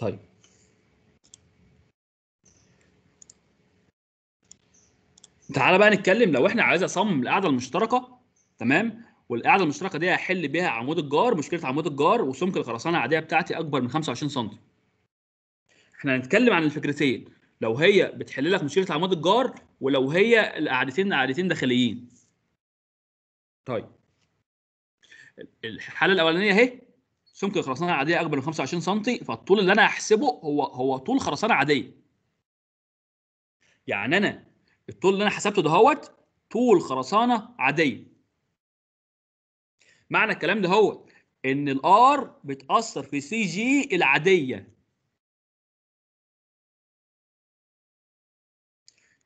طيب تعالى بقى نتكلم لو احنا عايز اصمم القاعده المشتركه تمام والقاعده المشتركه دي هحل بيها عمود الجار مشكله عمود الجار وسمك الخرسانه العاديه بتاعتي اكبر من 25 سم احنا هنتكلم عن الفكرتين لو هي بتحل لك مشكله عمود الجار ولو هي القاعدتين قاعدتين داخليين طيب الحاله الاولانيه اهي سمك الخرسانه العاديه اكبر من 25 سم فالطول اللي انا هحسبه هو هو طول خرسانه عاديه يعني انا الطول اللي انا حسبته دهوت طول خرسانه عاديه معنى الكلام ده هو ان الار بتاثر في سي جي العاديه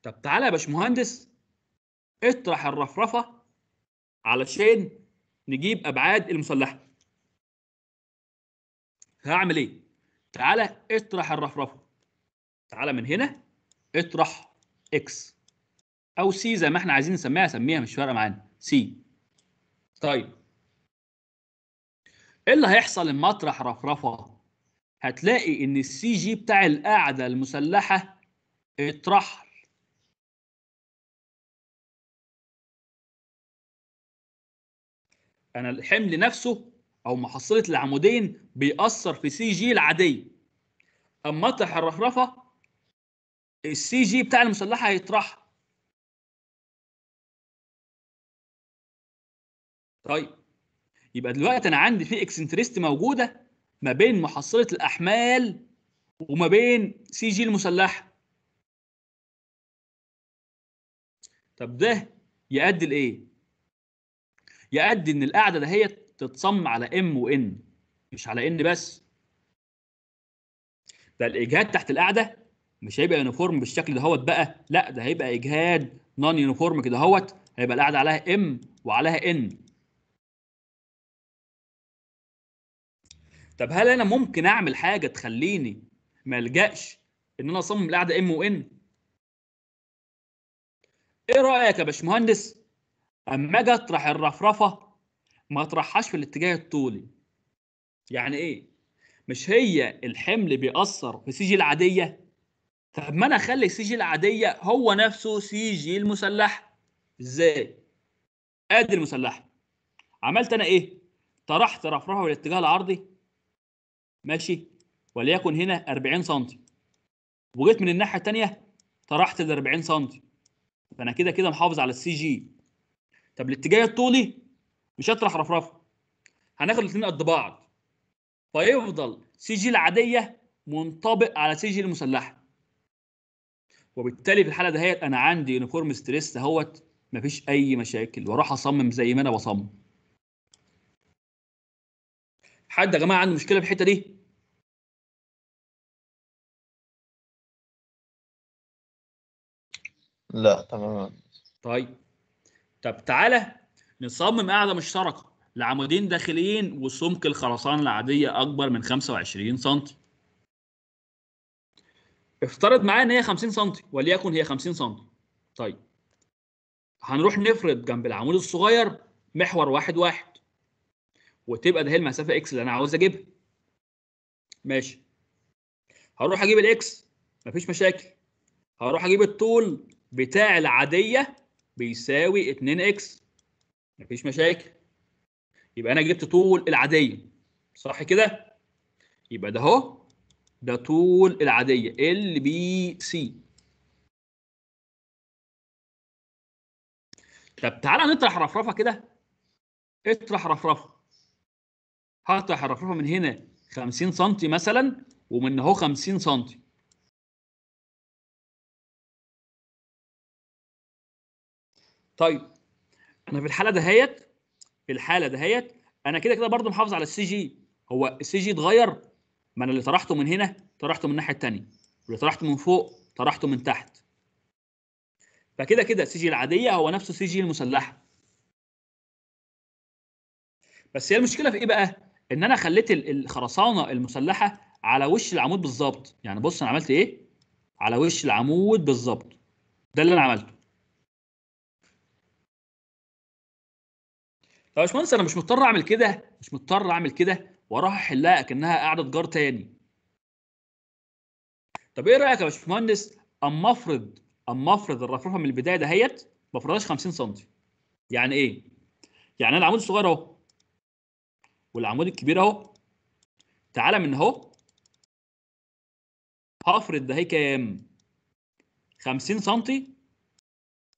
طب تعالى يا باشمهندس اطرح الرفرفه علشان نجيب ابعاد المسلحه هعمل ايه تعالى اطرح الرفرفه تعالى من هنا اطرح اكس او سي زي ما احنا عايزين نسميها سميها مش فارقه معانا سي طيب ايه اللي هيحصل لما اطرح رفرفه هتلاقي ان السي جي بتاع القاعده المسلحه اطرح انا الحمل نفسه او محصله العمودين بيأثر في سي جي العاديه اما اطرح الرفرفه السي جي بتاع المسلحه هيطرح طيب يبقى دلوقتي انا عندي في اكسنتريست موجوده ما بين محصله الاحمال وما بين سي جي المسلحه طب ده يؤدي لايه يؤدي ان القاعده دهيت تتصم على ام وان مش على ان بس ده الاجهاد تحت القاعده مش هيبقى يونيفورم بالشكل دهوت بقى لا ده هيبقى اجهاد نون يونيفورم كده هوت هيبقى القاعده عليها ام وعليها ان طب هل انا ممكن اعمل حاجه تخليني ما الجاش ان انا اصمم القاعده ام وان ايه رايك يا باشمهندس اما اجي اطرح الرفرفه ما ترحش في الاتجاه الطولي يعني ايه مش هي الحمل بيأثر في سي جي العادية طب ما انا اخلي سي جي العادية هو نفسه سي جي المسلحة ازاي ادي المسلحة عملت انا ايه طرحت رفرفه في الاتجاه العرضي ماشي وليكن هنا 40 سم وجيت من الناحيه الثانيه طرحت ال 40 سم فانا كده كده محافظ على السي جي طب الاتجاه الطولي مش هطرح رفرفه هناخد الاثنين قد بعض فيفضل سجل العاديه منطبق على سجل المسلحه وبالتالي في الحاله دهيت انا عندي يونيفورم ستريس اهوت مفيش اي مشاكل واروح اصمم زي ما انا بصمم حد يا جماعه عنده مشكله في الحته دي لا تمام طيب طب تعالى نصمم قاعده مشتركه لعمودين داخليين وسمك الخرسانه العاديه اكبر من 25 سم افترض معايا ان هي 50 سم وليكن هي 50 سم طيب هنروح نفرض جنب العمود الصغير محور واحد واحد وتبقى ده هي المسافه اكس اللي انا عاوز اجيبها ماشي هروح اجيب الاكس مفيش مشاكل هروح اجيب الطول بتاع العاديه بيساوي 2 اكس مفيش مشاكل يبقى انا جبت طول العاديه صح كده يبقى ده اهو ده طول العاديه ال بي سي طب تعالى نطرح رفرفه كده اطرح رفرفه هطرح الرفرفه من هنا 50 سم مثلا ومن اهو 50 سم طيب انا في الحاله دهيت في الحاله دهيت انا كده كده برضو محافظ على السي جي هو السي جي اتغير ما انا اللي طرحته من هنا طرحته من الناحيه الثانيه واللي طرحته من فوق طرحته من تحت فكده كده السي جي العاديه هو نفسه السي جي المسلحه بس هي المشكله في ايه بقى ان انا خليت الخرسانه المسلحه على وش العمود بالظبط يعني بص انا عملت ايه على وش العمود بالظبط ده اللي انا عملته طب يا باشمهندس انا مش مضطر اعمل كده مش مضطر اعمل كده واروح احلها اكنها قاعده جار تاني طب ايه رايك يا باشمهندس اما افرض اما افرض الرفرفه من البدايه دهيت ما افرضهاش 50 سم يعني ايه يعني انا العمود الصغير اهو والعمود الكبير اهو تعالى من اهو هفرض ده هي كام 50 سم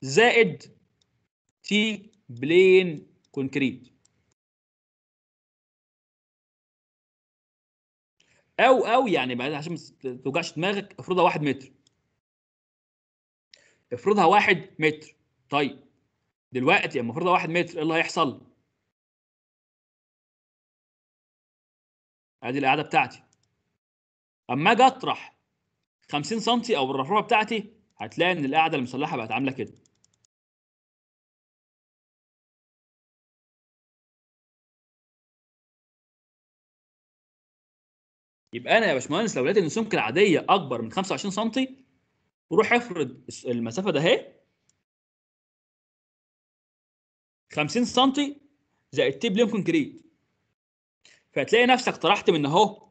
زائد تي بلين كونكريت او او يعني بعد عشان ما توجعش دماغك افرضها 1 متر افرضها 1 متر طيب دلوقتي لما افرضها 1 متر ايه اللي هيحصل؟ ادي القاعده بتاعتي اما اجي اطرح 50 سم او الرفرفه بتاعتي هتلاقي ان القاعده المسلحه بقت عامله كده يبقى انا يا باشمهندس لو لقيت ان السمك العاديه اكبر من 25 سم روح افرض المسافه ده اهي 50 سم زائد تي بليون كونكريت فهتلاقي نفسك طرحت من اهو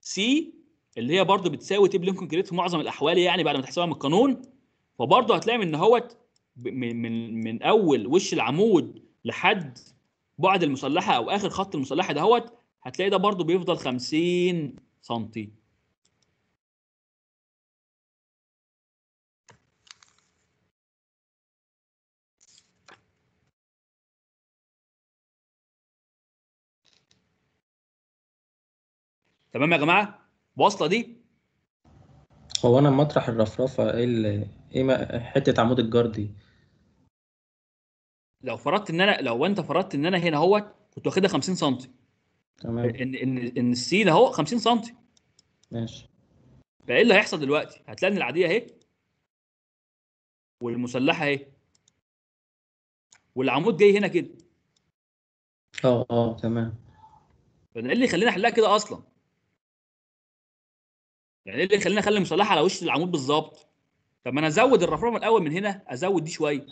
سي اللي هي برضو بتساوي تي بليون كونكريت في معظم الاحوال يعني بعد ما تحسبها من القانون فبرضه هتلاقي من اهوت من من من اول وش العمود لحد بعد المسلحه او اخر خط المسلحه دهوت هتلاقي ده برضو بيفضل 50 سم تمام يا جماعه واصله دي هو انا مطرح الرفرفه ايه اللي ايه حته عمود الجار دي لو فرضت ان انا لو انت فرضت ان انا هنا اهوت كنت واخدها 50 سم تمام ان ان ان السين اهو 50 سم ماشي فايه اللي هيحصل دلوقتي؟ هتلاقي ان العاديه اهي والمسلحه اهي والعمود جاي هنا كده اه اه تمام فانا ايه اللي يخليني احلها كده اصلا؟ يعني ايه اللي يخليني اخلي المسلحه على وش العمود بالظبط؟ طب ما انا ازود الرفرفه الاول من هنا ازود دي شويه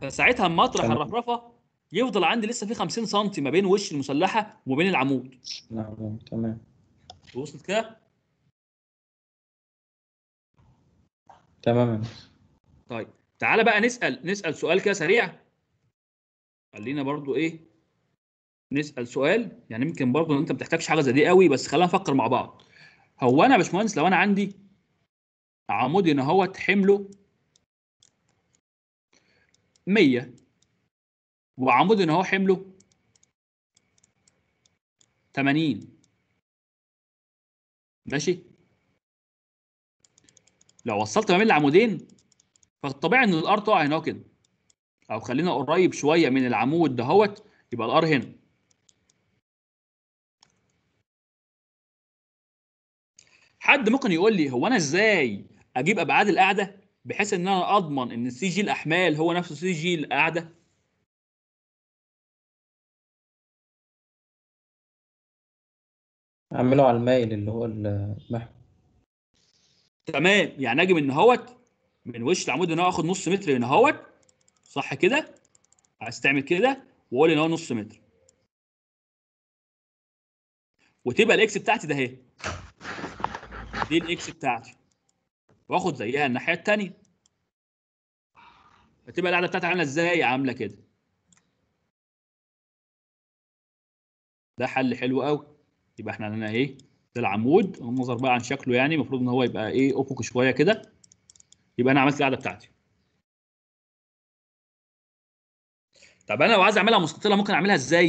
فساعتها اطرح الرفرفه يفضل عندي لسه في 50 سم ما بين وش المسلحه وما بين العمود نعم, نعم، تمام وصلت كده تمام طيب تعالى بقى نسال نسال سؤال كده سريع خلينا برضو ايه نسال سؤال يعني يمكن برضو انت ما بتحتاجش حاجه زي دي قوي بس خلينا نفكر مع بعض هو انا يا باشمهندس لو انا عندي عمودي ان هو حمله 100 وعمود ان هو حمله 80 ماشي لو وصلت ما بين العمودين فالطبيعي ان الار تقع هنا كده او خلينا قريب شويه من العمود دهوت يبقى الار هنا حد ممكن يقول لي هو انا ازاي اجيب ابعاد القاعده بحيث ان انا اضمن ان سي جي الاحمال هو نفسه سي جي القاعده اعمله على المايل اللي هو المحور تمام يعني اجي من هوت من وش العمود ان انا اخد نص متر من هوت صح كده عايز تعمل كده واقول ان هو نص متر وتبقى الاكس بتاعتي ده اهي دي الاكس بتاعتي واخد زيها الناحيه الثانيه فتبقى القاعده بتاعتي عامله ازاي عامله كده ده حل حلو قوي يبقى احنا عندنا ايه ده العمود النظر بقى عن شكله يعني المفروض ان هو يبقى ايه افقي شويه كده يبقى انا عملت القاعده بتاعتي طب انا لو عايز اعملها مستطيله ممكن اعملها ازاي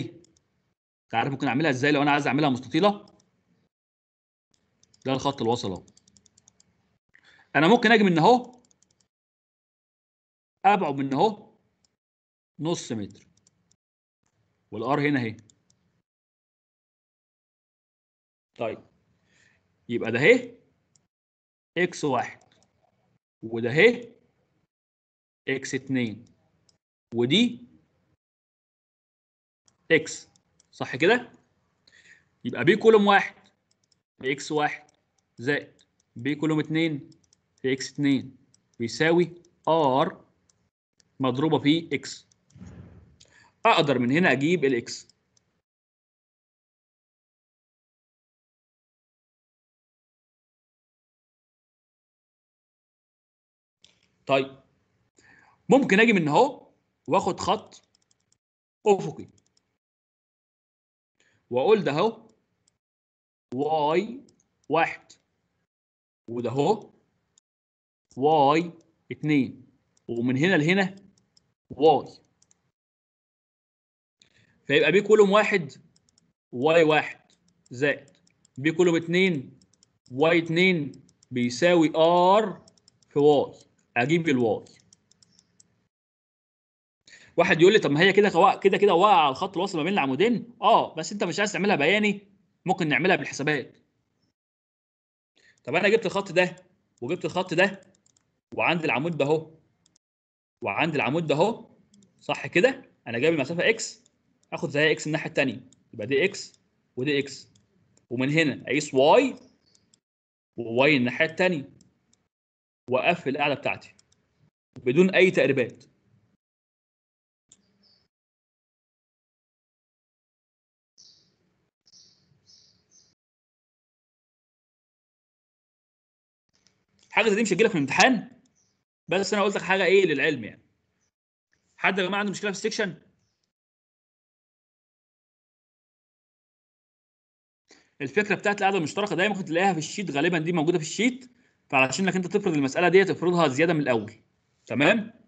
انت عارف ممكن اعملها ازاي لو انا عايز اعملها مستطيله ده الخط الوصل اهو انا ممكن اجي من اهو ابعد من اهو نص متر والار هنا اهي طيب يبقى ده اهي اكس واحد وده اهي اكس اتنين ودي اكس صح كده؟ يبقى بي كولوم واحد في اكس واحد زائد بي كولوم اتنين في اكس اتنين بيساوي ار مضروبة في اكس. اقدر من هنا اجيب الاكس طيب ممكن اجي من اهو واخد خط افقي واقول ده اهو واي واحد وده اهو واي اتنين ومن هنا لهنا واي فيبقى بي كلهم واحد واي واحد زائد بي كلهم اتنين واي اتنين بيساوي ار في واي اجيب الواي واحد يقول لي طب ما هي كده كده كده واقعه على الخط الوصل ما بين العمودين اه بس انت مش عايز تعملها بياني ممكن نعملها بالحسابات طب انا جبت الخط ده وجبت الخط ده وعندي العمود ده اهو وعندي العمود ده اهو صح كده انا جايب المسافه اكس اخد زيها اكس الناحيه الثانيه يبقى دي اكس ودي اكس ومن هنا اقيس واي وواي الناحيه الثانيه واقفل القعده بتاعتي بدون اي تقريبات حاجه زي دي مش هتجيلك في الامتحان بس انا قلت لك حاجه ايه للعلم يعني حد يا جماعه عنده مشكله في السكشن الفكره بتاعت القعده المشتركه دايما ممكن تلاقيها في الشيت غالبا دي موجوده في الشيت فعلشان انك انت تفرض المساله ديت تفرضها زياده من الاول تمام